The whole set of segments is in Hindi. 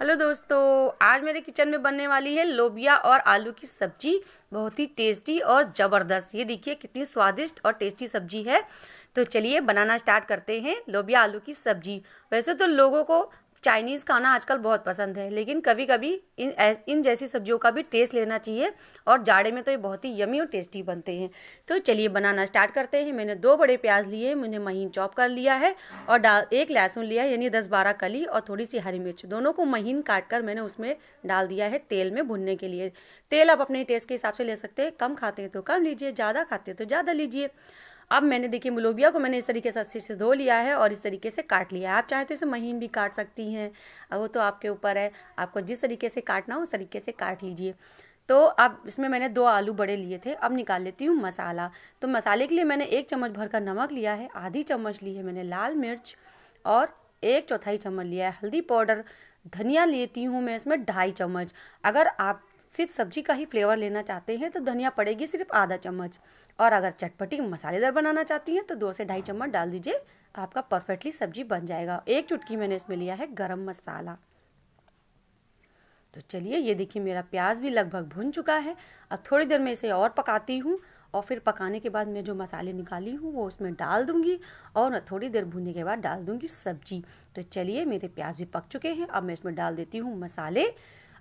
हेलो दोस्तों आज मेरे किचन में बनने वाली है लोबिया और आलू की सब्जी बहुत ही टेस्टी और ज़बरदस्त ये देखिए कितनी स्वादिष्ट और टेस्टी सब्जी है तो चलिए बनाना स्टार्ट करते हैं लोबिया आलू की सब्जी वैसे तो लोगों को चाइनीज़ खाना आजकल बहुत पसंद है लेकिन कभी कभी इन इन जैसी सब्जियों का भी टेस्ट लेना चाहिए और जाड़े में तो ये बहुत ही यमी और टेस्टी बनते हैं तो चलिए बनाना स्टार्ट करते हैं मैंने दो बड़े प्याज लिए मैंने महीन चॉप कर लिया है और डाल एक लहसुन लिया यानी दस बारह कली और थोड़ी सी हरी मिर्च दोनों को महीन काट कर मैंने उसमें डाल दिया है तेल में भुनने के लिए तेल आप अपने टेस्ट के हिसाब से ले सकते हैं कम खाते हैं तो कम लीजिए ज़्यादा खाते हैं तो ज़्यादा लीजिए अब मैंने देखिए मुलोबिया को मैंने इस तरीके से अच्छे से धो लिया है और इस तरीके से काट लिया है आप चाहे तो इसे महीन भी काट सकती हैं वो तो आपके ऊपर है आपको जिस तरीके से काटना हो उस तरीके से काट लीजिए तो अब इसमें मैंने दो आलू बड़े लिए थे अब निकाल लेती हूँ मसाला तो मसाले के लिए मैंने एक चम्मच भर का नमक लिया है आधी चम्मच ली है मैंने लाल मिर्च और एक चौथाई चम्मच लिया है हल्दी पाउडर धनिया लेती हूँ मैं इसमें ढाई चम्मच अगर आप सिर्फ सब्जी का ही फ्लेवर लेना चाहते हैं तो धनिया पड़ेगी सिर्फ आधा चम्मच और अगर चटपटी मसालेदार बनाना चाहती हैं तो दो से ढाई चम्मच डाल दीजिए आपका परफेक्टली सब्जी बन जाएगा एक चुटकी मैंने इसमें लिया है गरम मसाला तो चलिए ये देखिए मेरा प्याज भी लगभग भुन चुका है अब थोड़ी देर में इसे और पकाती हूँ और फिर पकाने के बाद मैं जो मसाले निकाली हूँ वो उसमें डाल दूँगी और थोड़ी देर भूनने के बाद डाल दूँगी सब्जी तो चलिए मेरे प्याज भी पक चुके हैं अब मैं इसमें डाल देती हूँ मसाले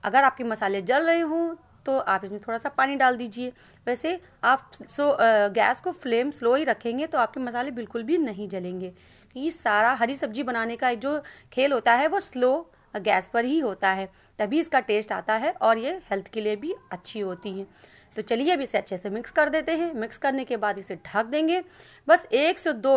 अगर आपके मसाले जल रहे हों तो आप इसमें थोड़ा सा पानी डाल दीजिए वैसे आप सो गैस को फ्लेम स्लो ही रखेंगे तो आपके मसाले बिल्कुल भी नहीं जलेंगे ये सारा हरी सब्जी बनाने का जो खेल होता है वो स्लो गैस पर ही होता है तभी इसका टेस्ट आता है और ये हेल्थ के लिए भी अच्छी होती है तो चलिए अब इसे अच्छे से मिक्स कर देते हैं मिक्स करने के बाद इसे ढक देंगे बस एक से दो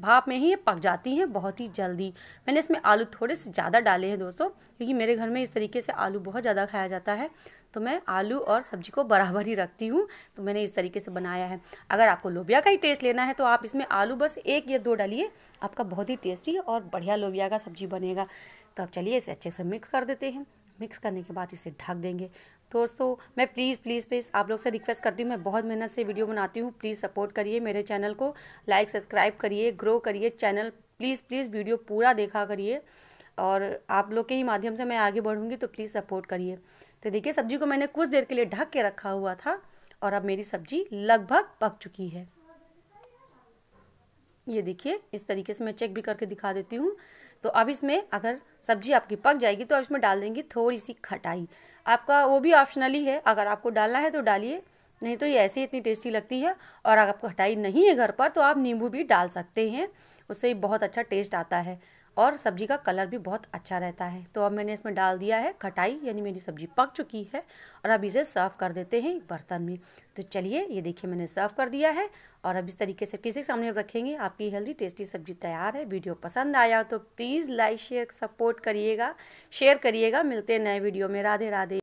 भाप में ही ये पक जाती हैं बहुत ही जल्दी मैंने इसमें आलू थोड़े से ज़्यादा डाले हैं दोस्तों क्योंकि मेरे घर में इस तरीके से आलू बहुत ज़्यादा खाया जाता है तो मैं आलू और सब्जी को बराबर ही रखती हूँ तो मैंने इस तरीके से बनाया है अगर आपको लोबिया का ही टेस्ट लेना है तो आप इसमें आलू बस एक या दो डालिए आपका बहुत ही टेस्टी और बढ़िया लोबिया का सब्जी बनेगा तो अब चलिए इसे अच्छे से मिक्स कर देते हैं मिक्स करने के बाद इसे ढक देंगे दोस्तों मैं प्लीज़ प्लीज़ प्लीज़ आप लोग से रिक्वेस्ट करती हूँ मैं बहुत मेहनत से वीडियो बनाती हूँ प्लीज़ सपोर्ट करिए मेरे चैनल को लाइक सब्सक्राइब करिए ग्रो करिए चैनल प्लीज़ प्लीज़ वीडियो पूरा देखा करिए और आप लोग के ही माध्यम से मैं आगे बढ़ूँगी तो प्लीज़ सपोर्ट करिए तो देखिए सब्जी को मैंने कुछ देर के लिए ढक के रखा हुआ था और अब मेरी सब्जी लगभग पक चुकी है ये देखिए इस तरीके से मैं चेक भी करके दिखा देती हूँ तो अब इसमें अगर सब्जी आपकी पक जाएगी तो अब इसमें डाल देंगी थोड़ी सी खटाई आपका वो भी ऑप्शनली है अगर आपको डालना है तो डालिए नहीं तो ये ऐसे ही इतनी टेस्टी लगती है और अगर आपको खटाई नहीं है घर पर तो आप नींबू भी डाल सकते हैं उससे बहुत अच्छा टेस्ट आता है और सब्ज़ी का कलर भी बहुत अच्छा रहता है तो अब मैंने इसमें डाल दिया है खटाई यानी मेरी सब्ज़ी पक चुकी है और अब इसे सर्व कर देते हैं बर्तन में तो चलिए ये देखिए मैंने सर्व कर दिया है और अब इस तरीके से किसी के सामने रखेंगे आपकी हेल्दी टेस्टी सब्ज़ी तैयार है वीडियो पसंद आया तो प्लीज़ लाइक शेयर सपोर्ट करिएगा शेयर करिएगा मिलते हैं नए वीडियो में राधे राधे